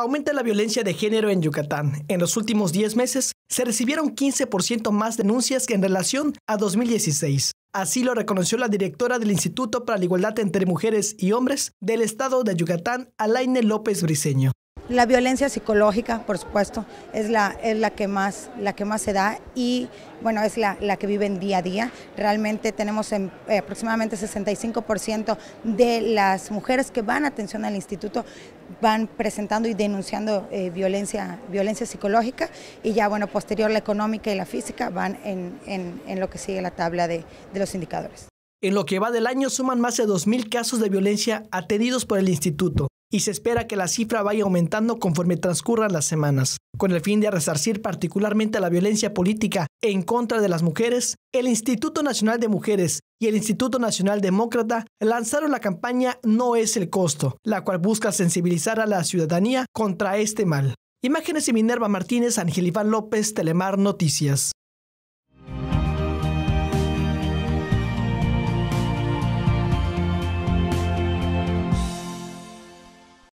Aumenta la violencia de género en Yucatán. En los últimos 10 meses se recibieron 15% más denuncias que en relación a 2016. Así lo reconoció la directora del Instituto para la Igualdad entre Mujeres y Hombres del Estado de Yucatán, Alaine López Briceño. La violencia psicológica, por supuesto, es la, es la, que, más, la que más se da y bueno, es la, que viven día a día. Realmente tenemos eh, aproximadamente 65% de las mujeres que van a atención al instituto van presentando y denunciando eh, violencia, violencia psicológica y ya bueno, posterior la económica y la física van en, lo que sigue la tabla de, de los indicadores. En lo que va del año suman más de 2.000 casos de violencia atendidos por el instituto y se espera que la cifra vaya aumentando conforme transcurran las semanas. Con el fin de resarcir particularmente la violencia política en contra de las mujeres, el Instituto Nacional de Mujeres y el Instituto Nacional Demócrata lanzaron la campaña No es el costo, la cual busca sensibilizar a la ciudadanía contra este mal. Imágenes de Minerva Martínez, Iván López, Telemar Noticias.